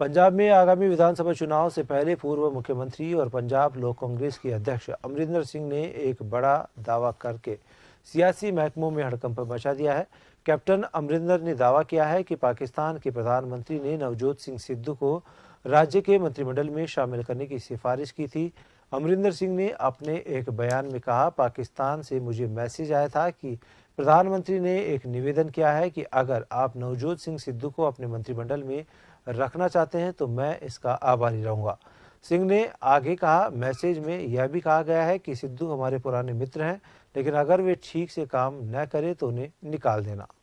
पंजाब में आगामी विधानसभा चुनाव से पहले पूर्व मुख्यमंत्री और पंजाब लोक कांग्रेस के अध्यक्ष अमरिंदर सिंह ने एक बड़ा दावा करके सियासी महकमों में हड़कंप मचा दिया है कैप्टन अमरिंदर ने दावा किया है कि पाकिस्तान के प्रधानमंत्री ने नवजोत सिंह सिद्धू को राज्य के मंत्रिमंडल में शामिल करने की सिफारिश की थी अमरिंदर सिंह ने अपने एक बयान में कहा पाकिस्तान से मुझे मैसेज आया था कि प्रधानमंत्री ने एक निवेदन किया है कि अगर आप नवजोत सिंह सिद्धू को अपने मंत्रिमंडल में रखना चाहते हैं तो मैं इसका आभारी रहूँगा सिंह ने आगे कहा मैसेज में यह भी कहा गया है कि सिद्धू हमारे पुराने मित्र हैं लेकिन अगर वे ठीक से काम न करें तो उन्हें निकाल देना